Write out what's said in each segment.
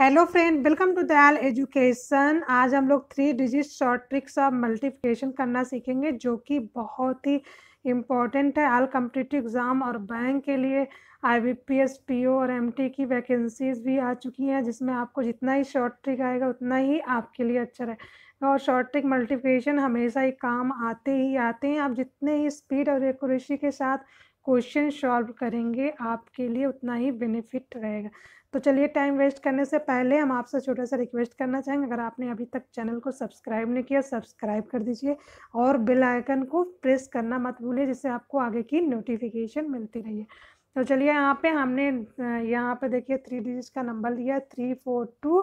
hello friend welcome to Dayal education आज हम लोग three digit short tricks of multiplication करना सीखेंगे जो कि बहुत ही इम्पॉर्टेंट है आल कम्पिटेटिव एग्ज़ाम और बैंक के लिए I B P S P O और एम टी की वैकेंसीज भी आ चुकी हैं जिसमें आपको जितना ही शॉर्ट ट्रिक आएगा उतना ही आपके लिए अच्छा रहे और शॉर्ट ट्रिक मल्टीप्लिकेशन हमेशा ही काम आते ही आते हैं आप जितने ही स्पीड और एक्यूरेसी के साथ क्वेश्चन सॉल्व करेंगे आपके लिए उतना ही बेनिफिट रहेगा तो चलिए टाइम वेस्ट करने से पहले हम आपसे छोटा सा रिक्वेस्ट करना चाहेंगे अगर आपने अभी तक चैनल को सब्सक्राइब नहीं किया सब्सक्राइब कर दीजिए और बेल आइकन को प्रेस करना मत भूलिए जिससे आपको आगे की नोटिफिकेशन मिलती रही है तो चलिए यहाँ पे हमने यहाँ पे देखिए थ्री डिजिट का नंबर लिया three four two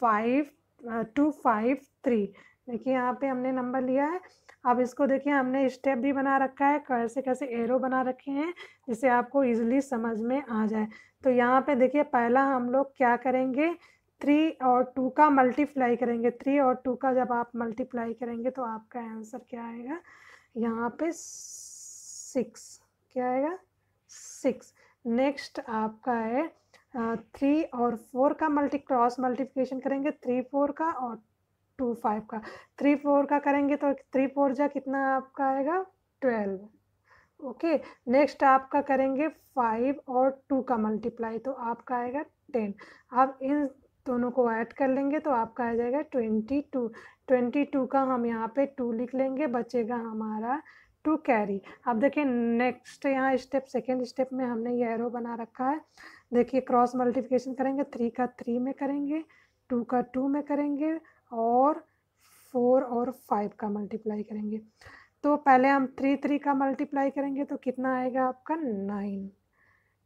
five two five three देखिए यहाँ पे हमने नंबर लिया है अब इसको देखिए हमने स्टेप भी बना रखा है कैसे कैसे एरो बना रखे हैं जिसे आपको इजीली समझ में आ जाए तो यहाँ पे देखिए पहला हम लोग क्या करेंगे थ्री और टू का मल्टीप्लाई करेंगे थ्री और टू का जब आप मल्टीप्लाई करेंगे तो आपका आंसर क्या आएगा यहाँ पे सिक्स क्या आएगा सिक्स नेक्स्ट आपका है थ्री और फोर का मल्टी क्रॉस मल्टीप्लीकेशन करेंगे थ्री फोर का और टू फाइव का थ्री फोर का करेंगे तो थ्री फोर जा कितना आपका आएगा ट्वेल्व ओके नेक्स्ट आपका करेंगे फाइव और टू का मल्टीप्लाई तो आपका आएगा टेन आप इन दोनों को ऐड कर लेंगे तो आपका आ जाएगा ट्वेंटी टू ट्वेंटी टू का हम यहाँ पे टू लिख लेंगे बचेगा हमारा टू कैरी अब देखिए नेक्स्ट यहाँ स्टेप सेकेंड स्टेप में हमने ये एरो बना रखा है देखिए क्रॉस मल्टीप्लिकेशन करेंगे थ्री का थ्री में करेंगे टू का टू में करेंगे और फोर और फाइव का मल्टीप्लाई करेंगे तो पहले हम थ्री थ्री का मल्टीप्लाई करेंगे तो कितना आएगा आपका नाइन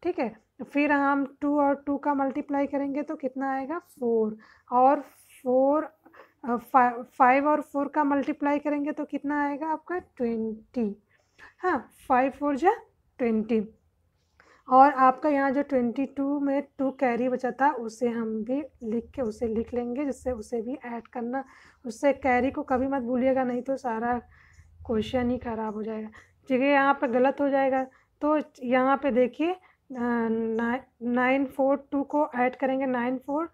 ठीक है फिर हम टू और टू का मल्टीप्लाई करेंगे तो कितना आएगा फोर और फोर फाइव और फोर का मल्टीप्लाई करेंगे तो कितना आएगा आपका ट्वेंटी हाँ फाइव फोर जा ट्वेंटी और आपका यहाँ जो ट्वेंटी टू में टू कैरी बचा था उसे हम भी लिख के उसे लिख लेंगे जिससे उसे भी ऐड करना उससे कैरी को कभी मत भूलिएगा नहीं तो सारा क्वेश्चन ही ख़राब हो जाएगा है यहाँ पर गलत हो जाएगा तो यहाँ पे देखिए नाइन फोर टू को ऐड करेंगे nine four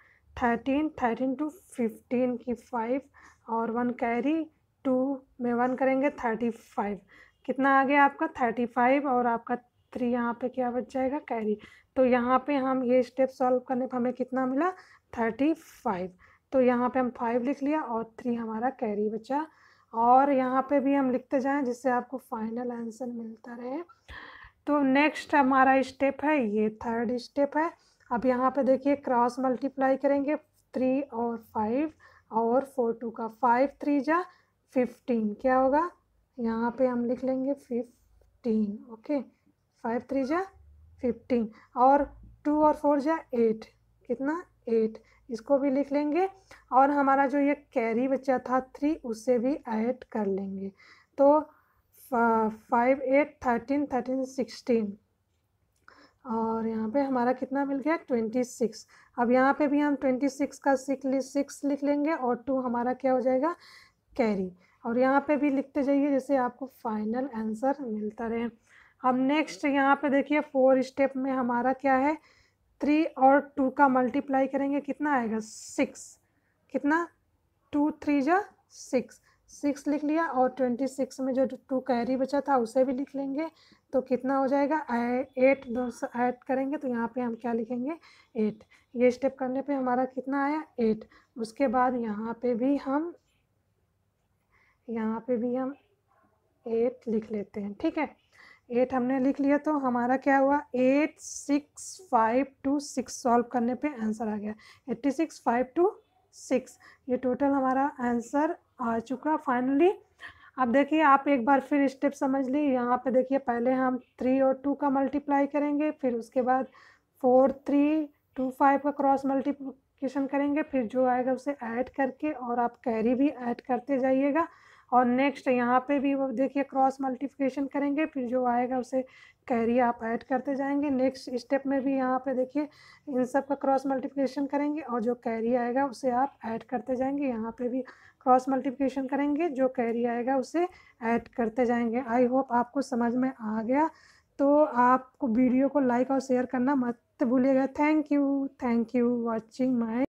thirteen thirteen two fifteen की फाइव और वन कैरी टू में वन करेंगे थर्टी फाइव कितना आ गया आपका थर्टी फाइव और आपका थ्री यहाँ पे क्या बच जाएगा कैरी तो यहाँ पे हम ये स्टेप सॉल्व करने पर हमें कितना मिला थर्टी फाइव तो यहाँ पे हम फाइव लिख लिया और थ्री हमारा कैरी बचा और यहाँ पे भी हम लिखते जाएं जिससे आपको फाइनल आंसर मिलता रहे तो नेक्स्ट हमारा स्टेप है ये थर्ड स्टेप है अब यहाँ पे देखिए क्रॉस मल्टीप्लाई करेंगे थ्री और फाइव और फोर टू का फाइव थ्री जा फिफ्टीन क्या होगा यहाँ पे हम लिख लेंगे फिफ्टीन ओके फाइव थ्री जा फिफ्टीन और टू और फोर जा एट कितना एट इसको भी लिख लेंगे और हमारा जो ये कैरी बच्चा था थ्री उससे भी ऐड कर लेंगे तो five eight thirteen thirteen sixteen और यहाँ पे हमारा कितना मिल गया ट्वेंटी सिक्स अब यहाँ पे भी हम ट्वेंटी सिक्स का सिक्स सिक्स लिख लेंगे और टू हमारा क्या हो जाएगा कैरी और यहाँ पे भी लिखते जाइए जैसे आपको फाइनल आंसर मिलता रहे अब नेक्स्ट यहाँ पे देखिए फोर स्टेप में हमारा क्या है थ्री और टू का मल्टीप्लाई करेंगे कितना आएगा सिक्स कितना टू थ्री जा सिक्स सिक्स लिख लिया और ट्वेंटी सिक्स में जो टू कैरी बचा था उसे भी लिख लेंगे तो कितना हो जाएगा एट दो सौ ऐड करेंगे तो यहाँ पे हम क्या लिखेंगे एट ये स्टेप करने पे हमारा कितना आया एट उसके बाद यहाँ पे भी हम यहाँ पे भी हम एट लिख लेते हैं ठीक है एट हमने लिख लिया तो हमारा क्या हुआ eight six five two six solve करने पे आंसर आ गया eighty six five two six ये टोटल हमारा आंसर आ चुका फाइनली अब देखिए आप एक बार फिर स्टेप समझ ली यहाँ पे देखिए पहले हम थ्री और टू का मल्टीप्लाई करेंगे फिर उसके बाद फोर थ्री टू फाइव का क्रॉस मल्टीप्लिकेशन करेंगे फिर जो आएगा उसे ऐड करके और आप कैरी भी ऐड करते जाइएगा और नेक्स्ट यहाँ पे भी वो देखिए क्रॉस मल्टीप्लिकेशन करेंगे फिर जो आएगा उसे कैरी आप ऐड करते जाएंगे नेक्स्ट स्टेप में भी यहाँ पे देखिए इन सब का क्रॉस मल्टीप्लिकेशन करेंगे और जो कैरी आएगा उसे आप ऐड करते जाएंगे यहाँ पे भी क्रॉस मल्टीप्लिकेशन करेंगे जो कैरी आएगा उसे ऐड करते जाएंगे आई होप आपको समझ में आ गया तो आपको वीडियो को लाइक और शेयर करना मत भूलिएगा thank you thank you watching my